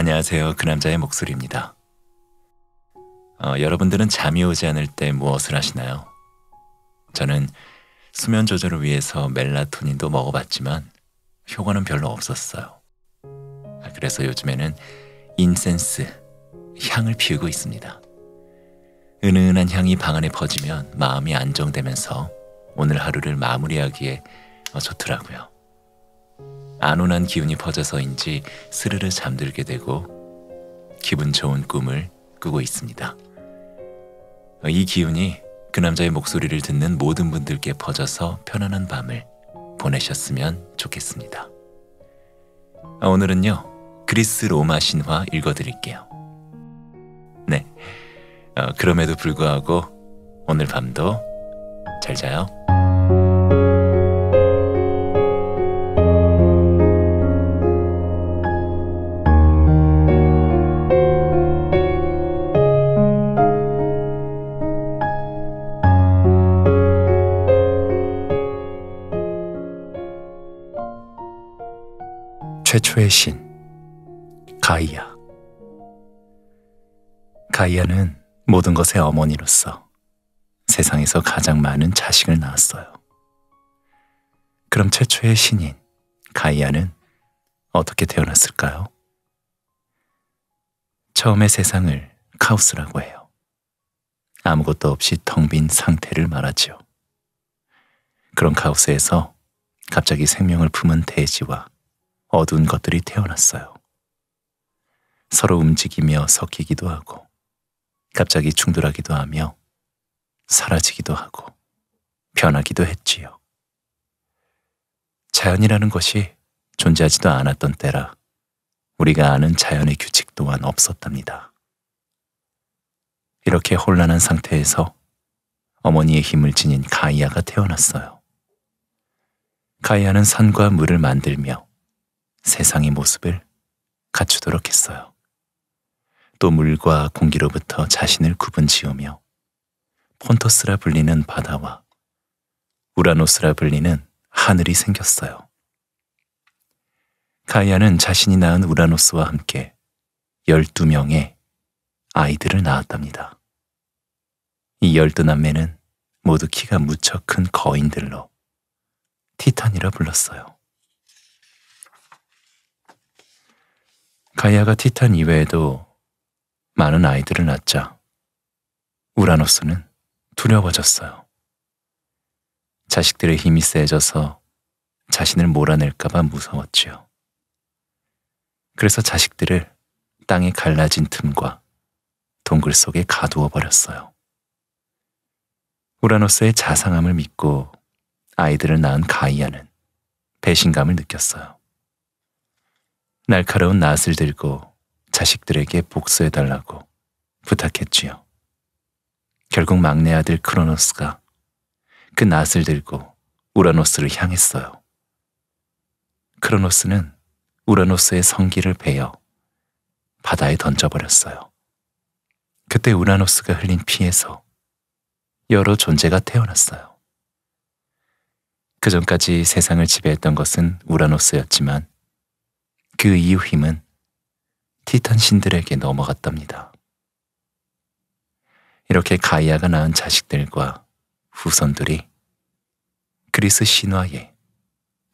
안녕하세요. 그 남자의 목소리입니다. 어, 여러분들은 잠이 오지 않을 때 무엇을 하시나요? 저는 수면 조절을 위해서 멜라토닌도 먹어봤지만 효과는 별로 없었어요. 아, 그래서 요즘에는 인센스, 향을 피우고 있습니다. 은은한 향이 방 안에 퍼지면 마음이 안정되면서 오늘 하루를 마무리하기에 어, 좋더라고요. 안온한 기운이 퍼져서인지 스르르 잠들게 되고 기분 좋은 꿈을 꾸고 있습니다. 어, 이 기운이 그 남자의 목소리를 듣는 모든 분들께 퍼져서 편안한 밤을 보내셨으면 좋겠습니다. 아, 오늘은요, 그리스 로마 신화 읽어드릴게요. 네. 어, 그럼에도 불구하고 오늘 밤도 잘 자요. 최초의 신 가이아 가이아는 모든 것의 어머니로서 세상에서 가장 많은 자식을 낳았어요. 그럼 최초의 신인 가이아는 어떻게 태어났을까요? 처음에 세상을 카우스라고 해요. 아무것도 없이 텅 빈 상태를 말하지요. 그런 카우스에서 갑자기 생명을 품은 대지와 어두운 것들이 태어났어요. 서로 움직이며 섞이기도 하고, 갑자기 충돌하기도 하며, 사라지기도 하고, 변하기도 했지요. 자연이라는 것이 존재하지도 않았던 때라 우리가 아는 자연의 규칙 또한 없었답니다. 이렇게 혼란한 상태에서 어머니의 힘을 지닌 가이아가 태어났어요. 가이아는 산과 물을 만들며 세상의 모습을 갖추도록 했어요. 또 물과 공기로부터 자신을 구분 지으며 폰토스라 불리는 바다와 우라노스라 불리는 하늘이 생겼어요. 가이아는 자신이 낳은 우라노스와 함께 12명의 아이들을 낳았답니다. 이 열두 남매는 모두 키가 무척 큰 거인들로 티탄이라 불렀어요. 가이아가 티탄 이외에도 많은 아이들을 낳자 우라노스는 두려워졌어요. 자식들의 힘이 세져서 자신을 몰아낼까봐 무서웠지요. 그래서 자식들을 땅에 갈라진 틈과 동굴 속에 가두어 버렸어요. 우라노스의 자상함을 믿고 아이들을 낳은 가이아는 배신감을 느꼈어요. 날카로운 낫을 들고 자식들에게 복수해달라고 부탁했지요. 결국 막내 아들 크로노스가 그 낫을 들고 우라노스를 향했어요. 크로노스는 우라노스의 성기를 베어 바다에 던져버렸어요. 그때 우라노스가 흘린 피에서 여러 존재가 태어났어요. 그 전까지 세상을 지배했던 것은 우라노스였지만 그 이후 힘은 티탄 신들에게 넘어갔답니다. 이렇게 가이아가 낳은 자식들과 후손들이 그리스 신화의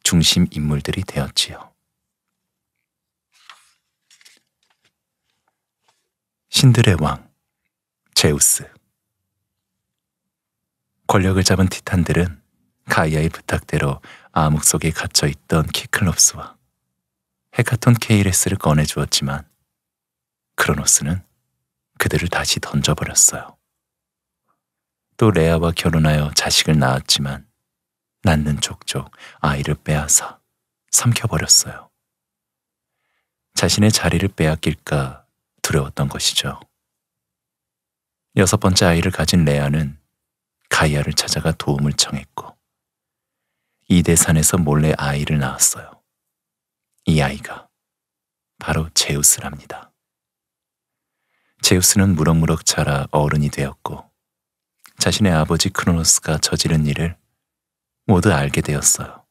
중심 인물들이 되었지요. 신들의 왕, 제우스. 권력을 잡은 티탄들은 가이아의 부탁대로 암흑 속에 갇혀 있던 키클롭스와 헤카톤 케이레스를 꺼내주었지만 크로노스는 그들을 다시 던져버렸어요. 또 레아와 결혼하여 자식을 낳았지만 낳는 족족 아이를 빼앗아 삼켜버렸어요. 자신의 자리를 빼앗길까 두려웠던 것이죠. 여섯 번째 아이를 가진 레아는 가이아를 찾아가 도움을 청했고 이대산에서 몰래 아이를 낳았어요. 이 아이가 바로 제우스랍니다. 제우스는 무럭무럭 자라 어른이 되었고 자신의 아버지 크로노스가 저지른 일을 모두 알게 되었어요.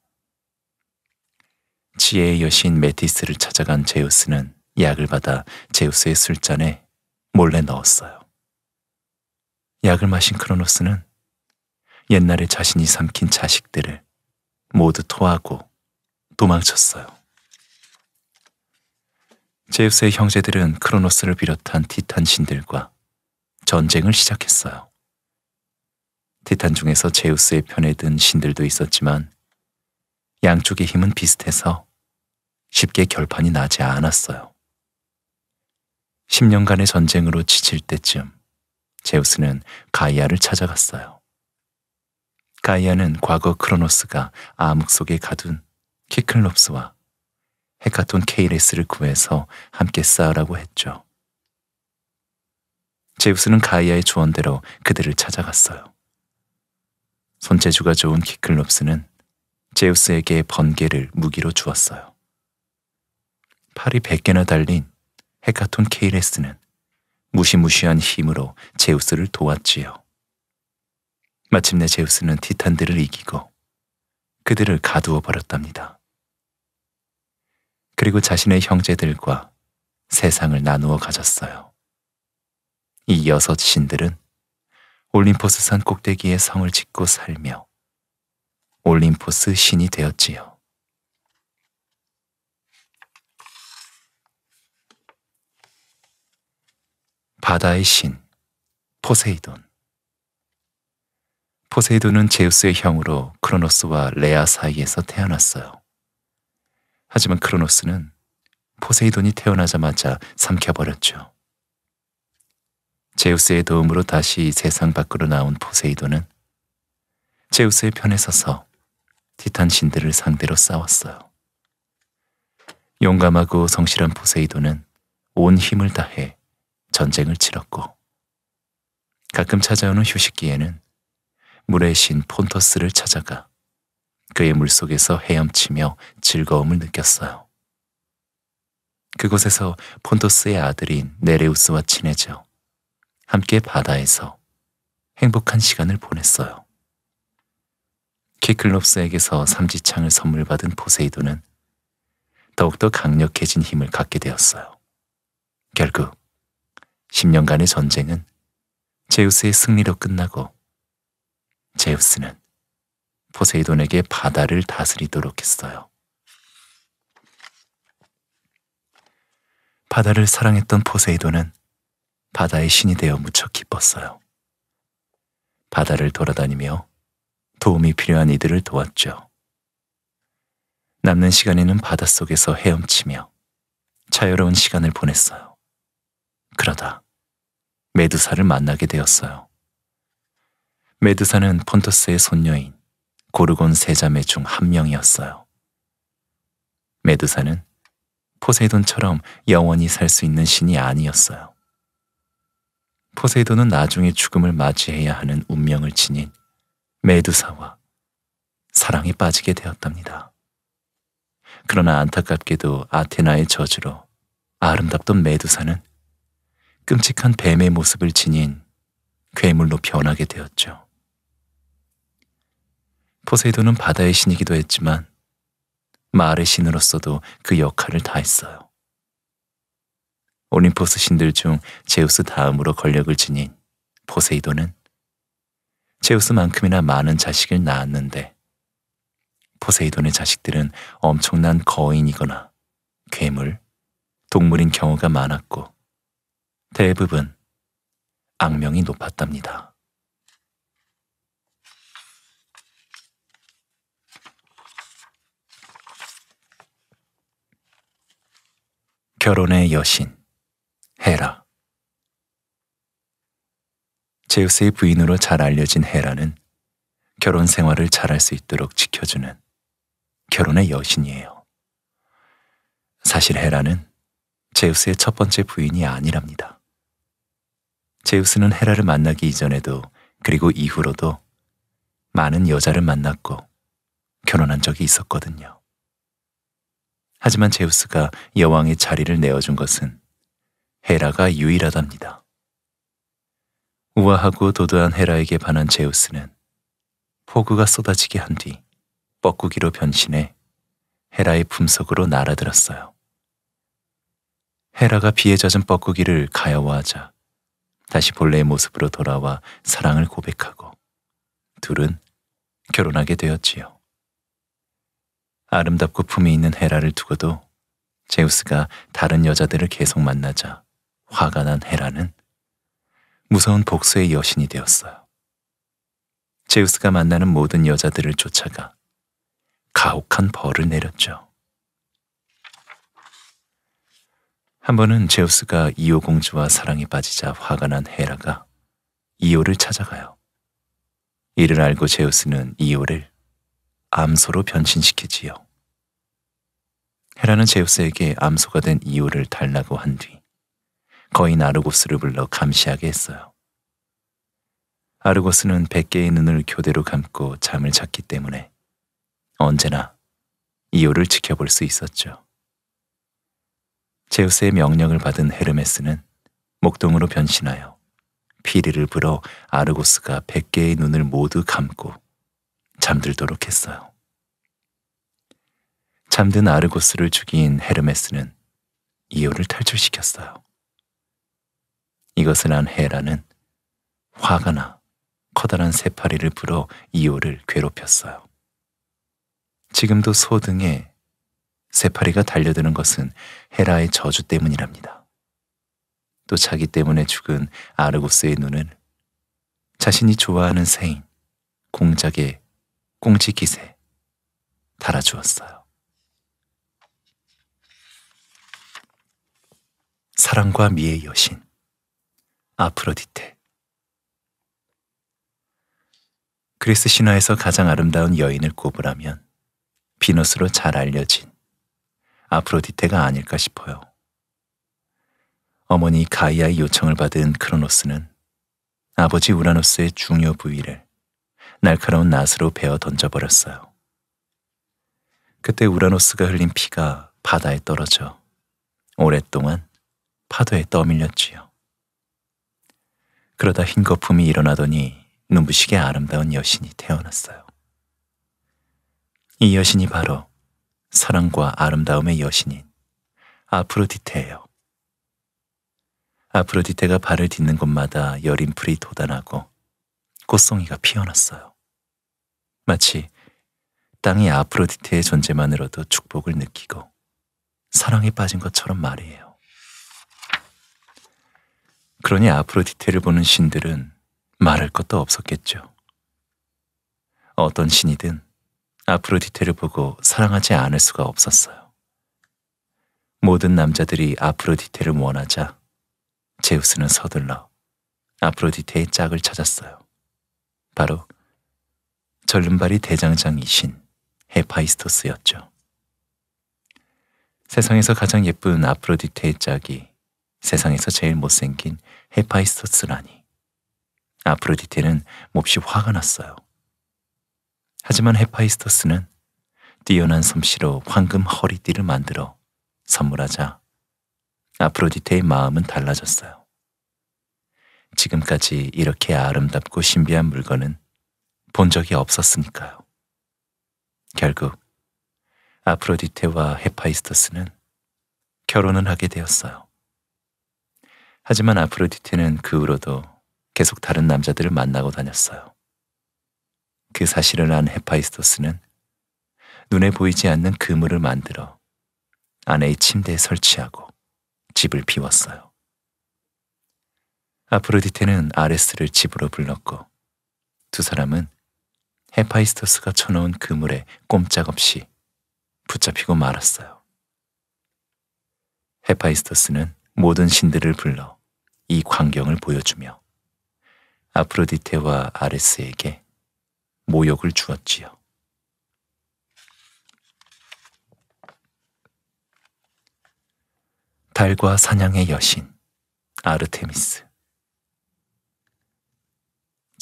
지혜의 여신 메티스를 찾아간 제우스는 약을 받아 제우스의 술잔에 몰래 넣었어요. 약을 마신 크로노스는 옛날에 자신이 삼킨 자식들을 모두 토하고 도망쳤어요. 제우스의 형제들은 크로노스를 비롯한 티탄 신들과 전쟁을 시작했어요. 티탄 중에서 제우스의 편에 든 신들도 있었지만 양쪽의 힘은 비슷해서 쉽게 결판이 나지 않았어요. 10년간의 전쟁으로 지칠 때쯤 제우스는 가이아를 찾아갔어요. 가이아는 과거 크로노스가 암흑 속에 가둔 키클롭스와 헤카톤 케이레스를 구해서 함께 싸우라고 했죠. 제우스는 가이아의 조언대로 그들을 찾아갔어요. 손재주가 좋은 키클롭스는 제우스에게 번개를 무기로 주었어요. 팔이 100개나 달린 헤카톤 케이레스는 무시무시한 힘으로 제우스를 도왔지요. 마침내 제우스는 티탄들을 이기고 그들을 가두어 버렸답니다. 그리고 자신의 형제들과 세상을 나누어 가졌어요. 이 여섯 신들은 올림포스 산 꼭대기에 성을 짓고 살며 올림포스 신이 되었지요. 바다의 신 포세이돈 포세이돈은 제우스의 형으로 크로노스와 레아 사이에서 태어났어요. 하지만 크로노스는 포세이돈이 태어나자마자 삼켜버렸죠. 제우스의 도움으로 다시 세상 밖으로 나온 포세이돈은 제우스의 편에 서서 티탄 신들을 상대로 싸웠어요. 용감하고 성실한 포세이돈은 온 힘을 다해 전쟁을 치렀고 가끔 찾아오는 휴식기에는 물의 신폰터스를 찾아가 그의 물속에서 헤엄치며 즐거움을 느꼈어요. 그곳에서 폰토스의 아들인 네레우스와 친해져 함께 바다에서 행복한 시간을 보냈어요. 키클롭스에게서 삼지창을 선물받은 포세이도는 더욱더 강력해진 힘을 갖게 되었어요. 결국 10년간의 전쟁은 제우스의 승리로 끝나고 제우스는 포세이돈에게 바다를 다스리도록 했어요. 바다를 사랑했던 포세이돈은 바다의 신이 되어 무척 기뻤어요. 바다를 돌아다니며 도움이 필요한 이들을 도왔죠. 남는 시간에는 바닷속에서 헤엄치며 자유로운 시간을 보냈어요. 그러다 메두사를 만나게 되었어요. 메두사는 폰토스의 손녀인 고르곤 세 자매 중 한 명이었어요. 메두사는 포세이돈처럼 영원히 살 수 있는 신이 아니었어요. 포세이돈은 나중에 죽음을 맞이해야 하는 운명을 지닌 메두사와 사랑에 빠지게 되었답니다. 그러나 안타깝게도 아테나의 저주로 아름답던 메두사는 끔찍한 뱀의 모습을 지닌 괴물로 변하게 되었죠. 포세이돈은 바다의 신이기도 했지만 마을의 신으로서도 그 역할을 다했어요. 올림포스 신들 중 제우스 다음으로 권력을 지닌 포세이돈은 제우스만큼이나 많은 자식을 낳았는데 포세이돈의 자식들은 엄청난 거인이거나 괴물, 동물인 경우가 많았고 대부분 악명이 높았답니다. 결혼의 여신 헤라 제우스의 부인으로 잘 알려진 헤라는 결혼 생활을 잘할 수 있도록 지켜주는 결혼의 여신이에요. 사실 헤라는 제우스의 첫 번째 부인이 아니랍니다. 제우스는 헤라를 만나기 이전에도 그리고 이후로도 많은 여자를 만났고 결혼한 적이 있었거든요. 하지만 제우스가 여왕의 자리를 내어준 것은 헤라가 유일하답니다. 우아하고 도도한 헤라에게 반한 제우스는 폭우가 쏟아지게 한 뒤 뻐꾸기로 변신해 헤라의 품속으로 날아들었어요. 헤라가 비에 젖은 뻐꾸기를 가여워하자 다시 본래의 모습으로 돌아와 사랑을 고백하고 둘은 결혼하게 되었지요. 아름답고 품이 있는 헤라를 두고도 제우스가 다른 여자들을 계속 만나자 화가 난 헤라는 무서운 복수의 여신이 되었어요. 제우스가 만나는 모든 여자들을 쫓아가 가혹한 벌을 내렸죠. 한 번은 제우스가 이오 공주와 사랑에 빠지자 화가 난 헤라가 이오를 찾아가요. 이를 알고 제우스는 이오를 암소로 변신시키지요. 헤라는 제우스에게 암소가 된 이유를 달라고 한 뒤 거인 아르고스를 불러 감시하게 했어요. 아르고스는 100개의 눈을 교대로 감고 잠을 잤기 때문에 언제나 이유를 지켜볼 수 있었죠. 제우스의 명령을 받은 헤르메스는 목동으로 변신하여 피리를 불어 아르고스가 100개의 눈을 모두 감고 잠들도록 했어요. 잠든 아르고스를 죽인 헤르메스는 이오를 탈출시켰어요. 이것을 한 헤라는 화가 나 커다란 새파리를 불어 이오를 괴롭혔어요. 지금도 소 등에 새파리가 달려드는 것은 헤라의 저주 때문이랍니다. 또 자기 때문에 죽은 아르고스의 눈은 자신이 좋아하는 세인 공작의 꽁치 기세 달아주었어요. 사랑과 미의 여신 아프로디테 그리스 신화에서 가장 아름다운 여인을 꼽으라면 비너스로 잘 알려진 아프로디테가 아닐까 싶어요. 어머니 가이아의 요청을 받은 크로노스는 아버지 우라노스의 중요 부위를 날카로운 낫으로 베어 던져버렸어요. 그때 우라노스가 흘린 피가 바다에 떨어져 오랫동안 파도에 떠밀렸지요. 그러다 흰 거품이 일어나더니 눈부시게 아름다운 여신이 태어났어요. 이 여신이 바로 사랑과 아름다움의 여신인 아프로디테예요. 아프로디테가 발을 딛는 곳마다 여린 풀이 도단하고 꽃송이가 피어났어요. 마치 땅이 아프로디테의 존재만으로도 축복을 느끼고 사랑에 빠진 것처럼 말이에요. 그러니 아프로디테를 보는 신들은 말할 것도 없었겠죠. 어떤 신이든 아프로디테를 보고 사랑하지 않을 수가 없었어요. 모든 남자들이 아프로디테를 원하자 제우스는 서둘러 아프로디테의 짝을 찾았어요. 바로 절름발이 대장장이신 헤파이스토스였죠. 세상에서 가장 예쁜 아프로디테의 짝이 세상에서 제일 못생긴 헤파이스토스라니. 아프로디테는 몹시 화가 났어요. 하지만 헤파이스토스는 뛰어난 솜씨로 황금 허리띠를 만들어 선물하자 아프로디테의 마음은 달라졌어요. 지금까지 이렇게 아름답고 신비한 물건은 본 적이 없었으니까요. 결국 아프로디테와 헤파이스토스는 결혼은 하게 되었어요. 하지만 아프로디테는 그 후로도 계속 다른 남자들을 만나고 다녔어요. 그 사실을 안 헤파이스토스는 눈에 보이지 않는 그물을 만들어 아내의 침대에 설치하고 집을 비웠어요. 아프로디테는 아레스를 집으로 불렀고 두 사람은 헤파이스토스가 쳐놓은 그물에 꼼짝없이 붙잡히고 말았어요. 헤파이스토스는 모든 신들을 불러 이 광경을 보여주며 아프로디테와 아레스에게 모욕을 주었지요. 달과 사냥의 여신 아르테미스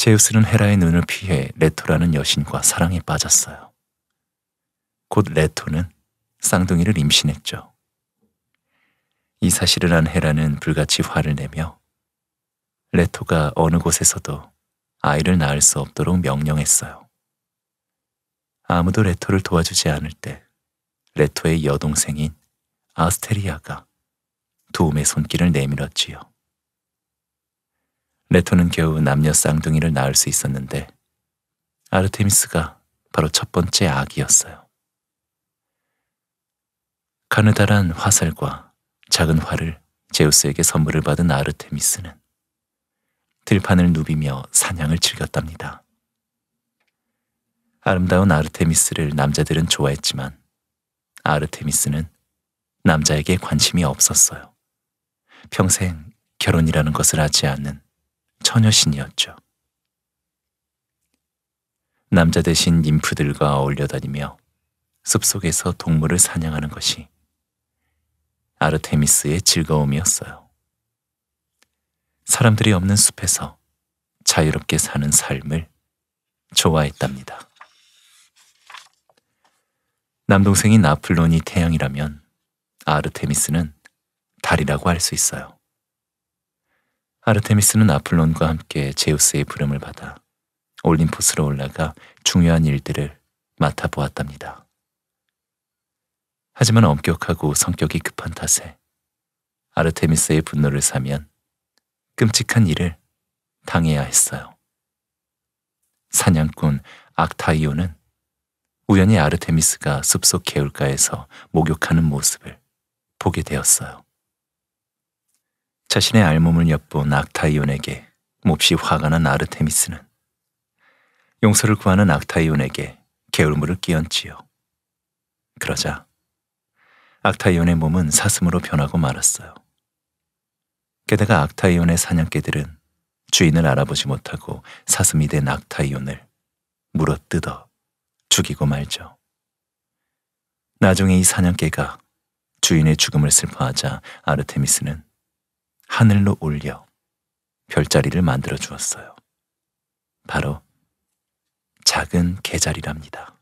제우스는 헤라의 눈을 피해 레토라는 여신과 사랑에 빠졌어요. 곧 레토는 쌍둥이를 임신했죠. 이 사실을 안 헤라는 불같이 화를 내며 레토가 어느 곳에서도 아이를 낳을 수 없도록 명령했어요. 아무도 레토를 도와주지 않을 때 레토의 여동생인 아스테리아가 도움의 손길을 내밀었지요. 레토는 겨우 남녀 쌍둥이를 낳을 수 있었는데 아르테미스가 바로 첫 번째 아기였어요. 가느다란 화살과 작은 활을 제우스에게 선물을 받은 아르테미스는 들판을 누비며 사냥을 즐겼답니다. 아름다운 아르테미스를 남자들은 좋아했지만 아르테미스는 남자에게 관심이 없었어요. 평생 결혼이라는 것을 하지 않는 처녀신이었죠. 남자 대신 인프들과 어울려 다니며 숲속에서 동물을 사냥하는 것이 아르테미스의 즐거움이었어요. 사람들이 없는 숲에서 자유롭게 사는 삶을 좋아했답니다. 남동생인 아플론이 태양이라면 아르테미스는 달이라고 할 수 있어요. 아르테미스는 아플론과 함께 제우스의 부름을 받아 올림포스로 올라가 중요한 일들을 맡아보았답니다. 하지만 엄격하고 성격이 급한 탓에 아르테미스의 분노를 사면 끔찍한 일을 당해야 했어요. 사냥꾼 악타이오는 우연히 아르테미스가 숲속 개울가에서 목욕하는 모습을 보게 되었어요. 자신의 알몸을 엿본 악타이온에게 몹시 화가 난 아르테미스는 용서를 구하는 악타이온에게 게울물을 끼얹지요. 그러자 악타이온의 몸은 사슴으로 변하고 말았어요. 게다가 악타이온의 사냥개들은 주인을 알아보지 못하고 사슴이 된 악타이온을 물어 뜯어 죽이고 말죠. 나중에 이 사냥개가 주인의 죽음을 슬퍼하자 아르테미스는 하늘로 올려 별자리를 만들어 주었어요. 바로 작은 개자리랍니다.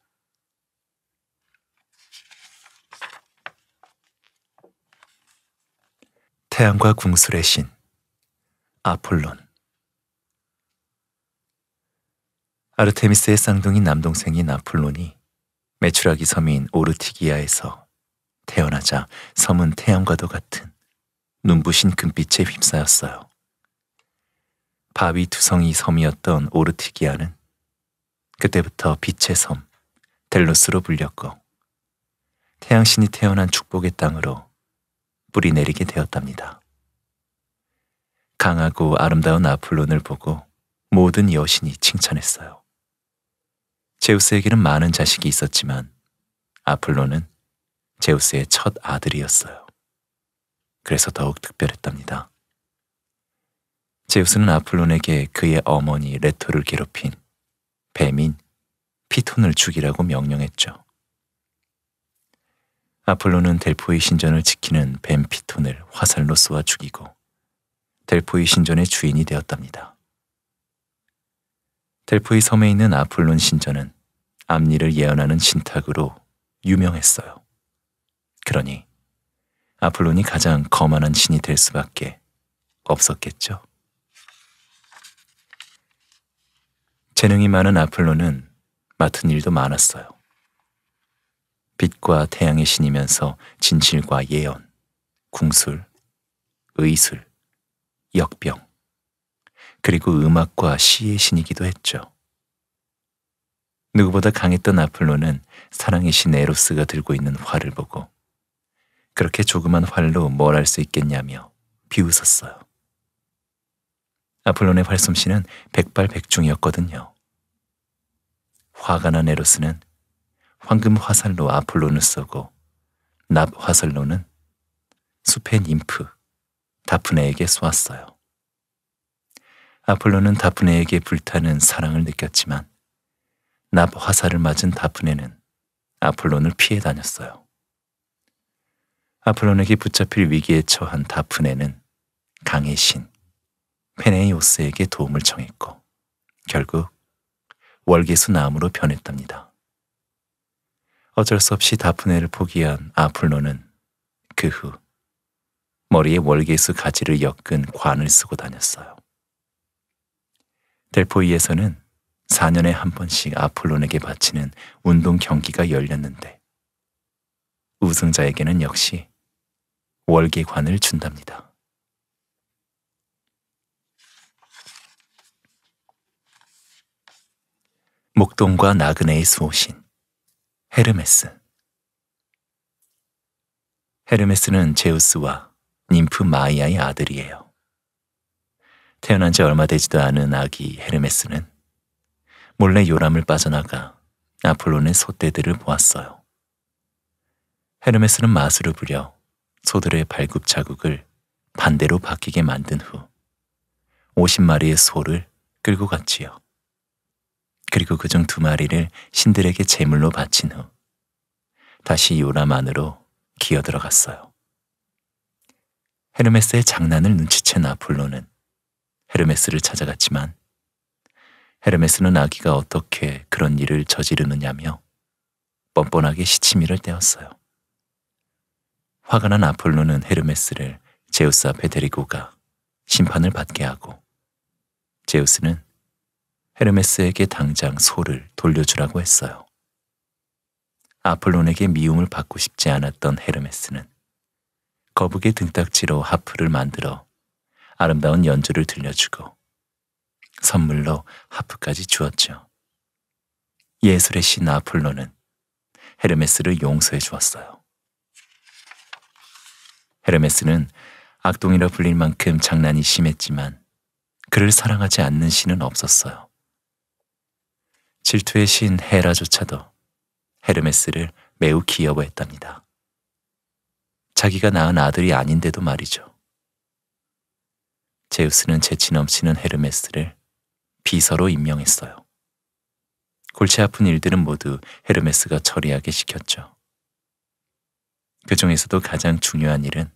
태양과 궁술의 신 아폴론 아르테미스의 쌍둥이 남동생인 아폴론이 메추라기 섬인 오르티기아에서 태어나자 섬은 태양과도 같은 눈부신 금빛에 휩싸였어요. 바위 두성이 섬이었던 오르티기아는 그때부터 빛의 섬, 델로스로 불렸고 태양신이 태어난 축복의 땅으로 뿌리 내리게 되었답니다. 강하고 아름다운 아폴론을 보고 모든 여신이 칭찬했어요. 제우스에게는 많은 자식이 있었지만 아폴론은 제우스의 첫 아들이었어요. 그래서 더욱 특별했답니다. 제우스는 아폴론에게 그의 어머니 레토를 괴롭힌 뱀인 피톤을 죽이라고 명령했죠. 아폴로는 델포이 신전을 지키는 뱀 피톤을 화살로 쏘아 죽이고 델포이 신전의 주인이 되었답니다. 델포이 섬에 있는 아폴론 신전은 앞니를 예언하는 신탁으로 유명했어요. 그러니 아폴론이 가장 거만한 신이 될 수밖에 없었겠죠. 재능이 많은 아폴론은 맡은 일도 많았어요. 빛과 태양의 신이면서 진실과 예언, 궁술, 의술, 역병, 그리고 음악과 시의 신이기도 했죠. 누구보다 강했던 아폴론은 사랑의 신 에로스가 들고 있는 활을 보고 그렇게 조그만 활로 뭘 할 수 있겠냐며 비웃었어요. 아폴론의 활솜씨는 백발백중이었거든요. 화가 난 에로스는 황금 화살로 아폴론을 쏘고 납 화살로는 숲의 님프 다프네에게 쏘았어요. 아폴로는 다프네에게 불타는 사랑을 느꼈지만 납 화살을 맞은 다프네는 아폴론을 피해 다녔어요. 아폴론에게 붙잡힐 위기에 처한 다프네는 강의 신 페네이오스에게 도움을 청했고 결국 월계수 나무로 변했답니다. 어쩔 수 없이 다프네를 포기한 아폴론은 그 후 머리에 월계수 가지를 엮은 관을 쓰고 다녔어요. 델포이에서는 4년에 한 번씩 아폴론에게 바치는 운동 경기가 열렸는데 우승자에게는 역시 월계관을 준답니다. 목동과 나그네의 수호신 헤르메스 헤르메스는 제우스와 н 프 마이아의 아들이에요. 태어난 지 얼마 되지도 않은 아기 헤르메스는 몰래 요람을 빠져나가 아폴론의 소떼들을 보았어요. 헤르메스는 마술을 부려 소들의 발굽 자국을 반대로 바뀌게 만든 후 50마리의 소를 끌고 갔지요. 그리고 그 중 두 마리를 신들에게 제물로 바친 후 다시 요람 안으로 기어 들어갔어요. 헤르메스의 장난을 눈치챈 아폴로는 헤르메스를 찾아갔지만 헤르메스는 아기가 어떻게 그런 일을 저지르느냐며 뻔뻔하게 시치미를 떼었어요. 화가 난 아폴로는 헤르메스를 제우스 앞에 데리고 가 심판을 받게 하고 제우스는 헤르메스에게 당장 소를 돌려주라고 했어요. 아폴론에게 미움을 받고 싶지 않았던 헤르메스는 거북의 등딱지로 하프를 만들어 아름다운 연주를 들려주고 선물로 하프까지 주었죠. 예술의 신아폴론은 헤르메스를 용서해 주었어요. 헤르메스는 악동이라 불릴 만큼 장난이 심했지만 그를 사랑하지 않는 신은 없었어요. 질투의 신 헤라조차도 헤르메스를 매우 귀여워했답니다 자기가 낳은 아들이 아닌데도 말이죠. 제우스는 재치 넘치는 헤르메스를 비서로 임명했어요. 골치 아픈 일들은 모두 헤르메스가 처리하게 시켰죠. 그 중에서도 가장 중요한 일은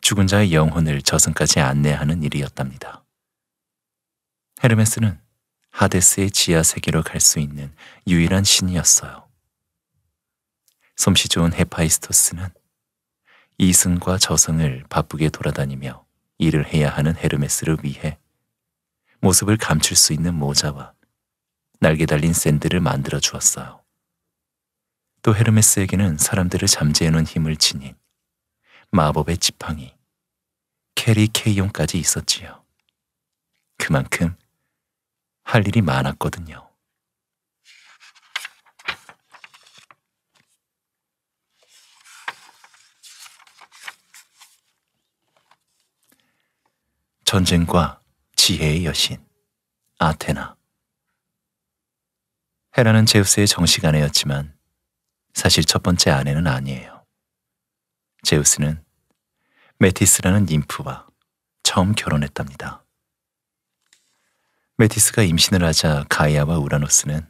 죽은 자의 영혼을 저승까지 안내하는 일이었답니다. 헤르메스는 하데스의 지하 세계로 갈 수 있는 유일한 신이었어요. 솜씨 좋은 헤파이스토스는 이승과 저승을 바쁘게 돌아다니며 일을 해야 하는 헤르메스를 위해 모습을 감출 수 있는 모자와 날개 달린 샌들을 만들어 주었어요. 또 헤르메스에게는 사람들을 잠재해 놓은 힘을 지닌 마법의 지팡이 캐리 케이온까지 있었지요. 그만큼 할 일이 많았거든요. 전쟁과 지혜의 여신 아테나 헤라는 제우스의 정식 아내였지만 사실 첫 번째 아내는 아니에요. 제우스는 메티스라는 인프와 처음 결혼했답니다. 메티스가 임신을 하자 가이아와 우라노스는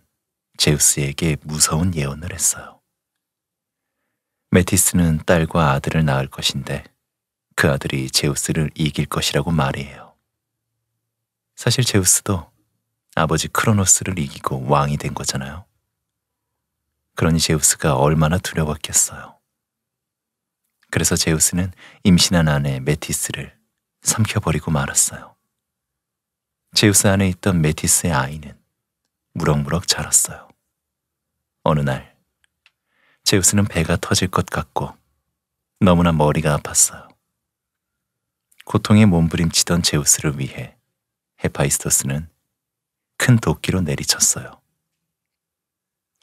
제우스에게 무서운 예언을 했어요. 메티스는 딸과 아들을 낳을 것인데 그 아들이 제우스를 이길 것이라고 말이에요. 사실 제우스도 아버지 크로노스를 이기고 왕이 된 거잖아요. 그러니 제우스가 얼마나 두려웠겠어요. 그래서 제우스는 임신한 아내 메티스를 삼켜버리고 말았어요. 제우스 안에 있던 메티스의 아이는 무럭무럭 자랐어요. 어느 날 제우스는 배가 터질 것 같고 너무나 머리가 아팠어요. 고통에 몸부림치던 제우스를 위해 헤파이스토스는 큰 도끼로 내리쳤어요.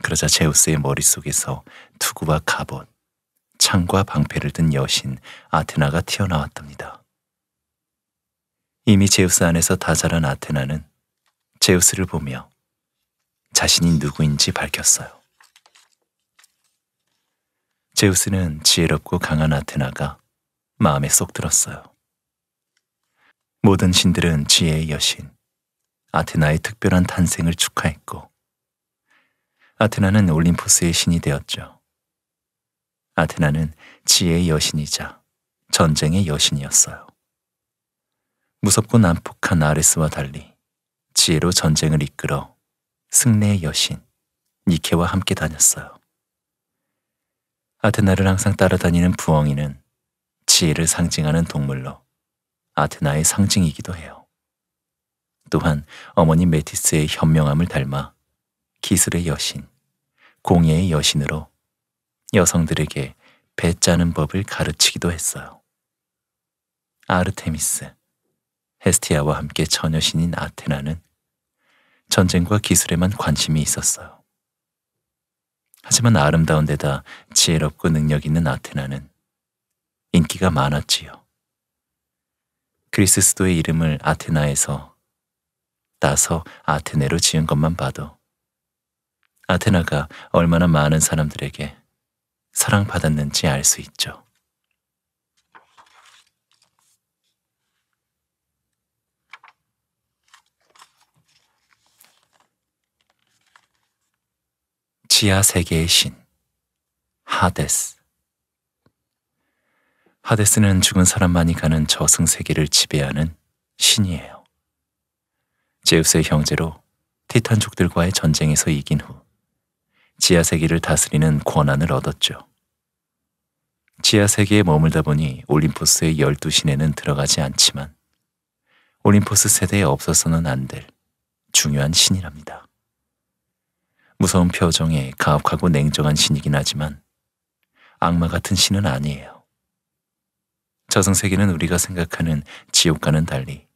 그러자 제우스의 머릿속에서 투구와 갑옷, 창과 방패를 든 여신 아테나가 튀어나왔답니다. 이미 제우스 안에서 다 자란 아테나는 제우스를 보며 자신이 누구인지 밝혔어요. 제우스는 지혜롭고 강한 아테나가 마음에 쏙 들었어요. 모든 신들은 지혜의 여신, 아테나의 특별한 탄생을 축하했고, 아테나는 올림포스의 신이 되었죠. 아테나는 지혜의 여신이자 전쟁의 여신이었어요. 무섭고 난폭한 아레스와 달리 지혜로 전쟁을 이끌어 승리의 여신 니케와 함께 다녔어요. 아테나를 항상 따라다니는 부엉이는 지혜를 상징하는 동물로 아테나의 상징이기도 해요. 또한 어머니 메티스의 현명함을 닮아 기술의 여신 공예의 여신으로 여성들에게 배 짜는 법을 가르치기도 했어요. 아르테미스, 헤스티아와 함께 처녀신인 아테나는 전쟁과 기술에만 관심이 있었어요. 하지만 아름다운 데다 지혜롭고 능력 있는 아테나는 인기가 많았지요. 그리스 수도의 이름을 아테나에서 따서 아테네로 지은 것만 봐도 아테나가 얼마나 많은 사람들에게 사랑받았는지 알 수 있죠. 지하 세계의 신 하데스 하데스는 죽은 사람만이 가는 저승 세계를 지배하는 신이에요. 제우스의 형제로 티탄족들과의 전쟁에서 이긴 후 지하 세계를 다스리는 권한을 얻었죠. 지하 세계에 머물다 보니 올림포스의 열두 신에는 들어가지 않지만 올림포스 세대에 없어서는 안 될 중요한 신이랍니다. 무서운 표정에 가혹하고 냉정한 신이긴 하지만 악마 같은 신은 아니에요. 저승세계는 우리가 생각하는 지옥과는 달리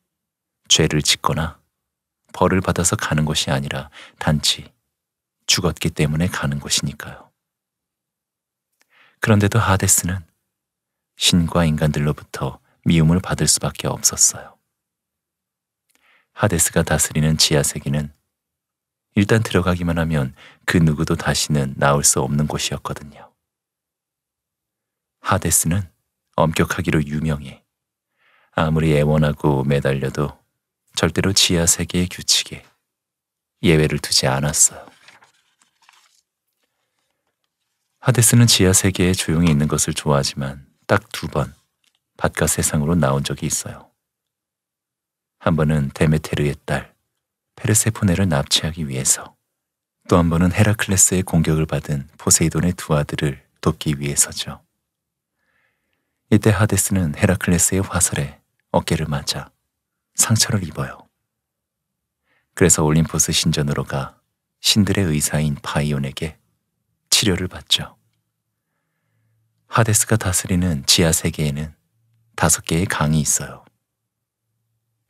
죄를 짓거나 벌을 받아서 가는 것이 아니라 단지 죽었기 때문에 가는 곳이니까요. 그런데도 하데스는 신과 인간들로부터 미움을 받을 수밖에 없었어요. 하데스가 다스리는 지하세계는 일단 들어가기만 하면 그 누구도 다시는 나올 수 없는 곳이었거든요. 하데스는 엄격하기로 유명해 아무리 애원하고 매달려도 절대로 지하세계의 규칙에 예외를 두지 않았어요. 하데스는 지하 세계에 조용히 있는 것을 좋아하지만 딱 두 번 바깥 세상으로 나온 적이 있어요. 한 번은 데메테르의 딸 페르세포네를 납치하기 위해서 또 한 번은 헤라클레스의 공격을 받은 포세이돈의 두 아들을 돕기 위해서죠. 이때 하데스는 헤라클레스의 화살에 어깨를 맞아 상처를 입어요. 그래서 올림포스 신전으로 가 신들의 의사인 파이온에게 치료를 받죠. 하데스가 다스리는 지하 세계에는 다섯 개의 강이 있어요.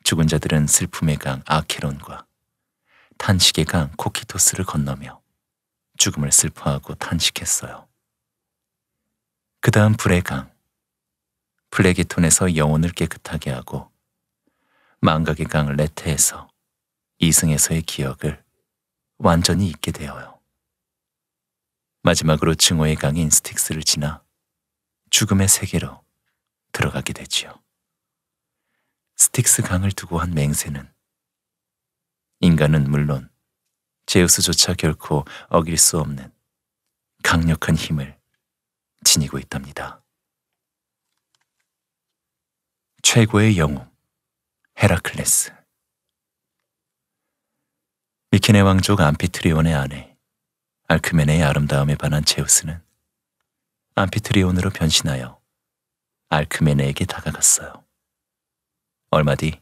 죽은 자들은 슬픔의 강 아케론과 탄식의 강 코키토스를 건너며 죽음을 슬퍼하고 탄식했어요. 그 다음 불의 강, 플레기톤에서 영혼을 깨끗하게 하고 망각의 강 레테에서 이승에서의 기억을 완전히 잊게 되어요. 마지막으로 증오의 강인 스틱스를 지나 죽음의 세계로 들어가게 되지요. 스틱스 강을 두고 한 맹세는 인간은 물론 제우스조차 결코 어길 수 없는 강력한 힘을 지니고 있답니다. 최고의 영웅 헤라클레스 미케네 왕족 암피트리온의 아내 알크메네의 아름다움에 반한 제우스는 암피트리온으로 변신하여 알크메네에게 다가갔어요. 얼마 뒤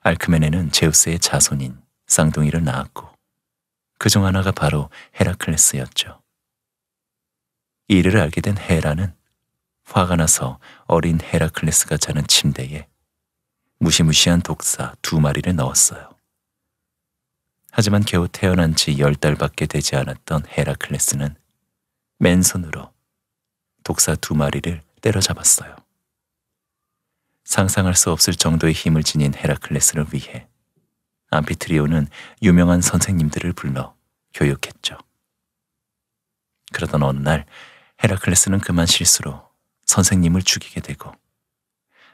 알크메네는 제우스의 자손인 쌍둥이를 낳았고 그 중 하나가 바로 헤라클레스였죠. 이를 알게 된 헤라는 화가 나서 어린 헤라클레스가 자는 침대에 무시무시한 독사 두 마리를 넣었어요. 하지만 겨우 태어난 지 열 달밖에 되지 않았던 헤라클레스는 맨손으로 독사 두 마리를 때려잡았어요. 상상할 수 없을 정도의 힘을 지닌 헤라클레스를 위해 암피트리오는 유명한 선생님들을 불러 교육했죠. 그러던 어느 날 헤라클레스는 그만 실수로 선생님을 죽이게 되고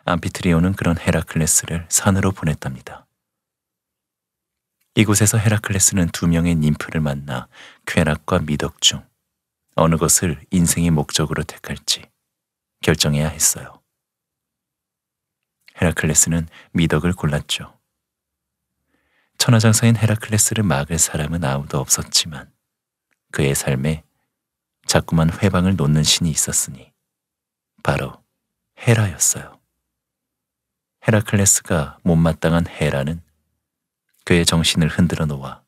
암피트리오는 그런 헤라클레스를 산으로 보냈답니다. 이곳에서 헤라클레스는 두 명의 님프를 만나 쾌락과 미덕 중 어느 것을 인생의 목적으로 택할지 결정해야 했어요. 헤라클레스는 미덕을 골랐죠. 천하장사인 헤라클레스를 막을 사람은 아무도 없었지만 그의 삶에 자꾸만 회방을 놓는 신이 있었으니 바로 헤라였어요. 헤라클레스가 못마땅한 헤라는 그의 정신을 흔들어 놓아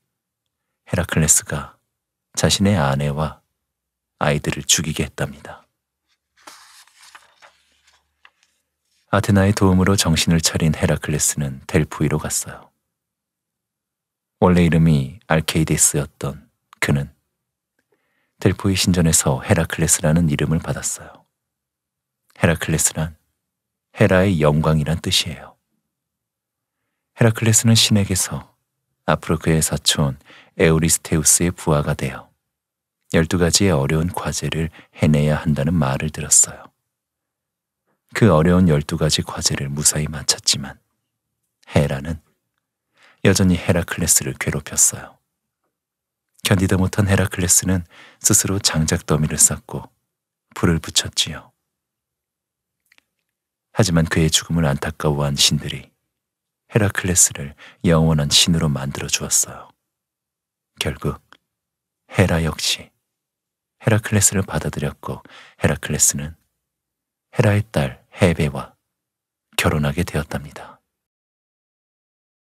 헤라클레스가 자신의 아내와 아이들을 죽이게 했답니다. 아테나의 도움으로 정신을 차린 헤라클레스는 델프이로 갔어요. 원래 이름이 알케이데스였던 그는 델포이 신전에서 헤라클레스라는 이름을 받았어요. 헤라클레스란 헤라의 영광이란 뜻이에요. 헤라클레스는 신에게서 앞으로 그의 사촌 에우리스테우스의 부하가 되어 12가지의 어려운 과제를 해내야 한다는 말을 들었어요. 그 어려운 12가지 과제를 무사히 마쳤지만 헤라는 여전히 헤라클레스를 괴롭혔어요. 견디다 못한 헤라클레스는 스스로 장작 더미를 쌓고 불을 붙였지요. 하지만 그의 죽음을 안타까워한 신들이 헤라클레스를 영원한 신으로 만들어 주었어요. 결국 헤라 역시 헤라클레스를 받아들였고 헤라클레스는 헤라의 딸 헤베와 결혼하게 되었답니다.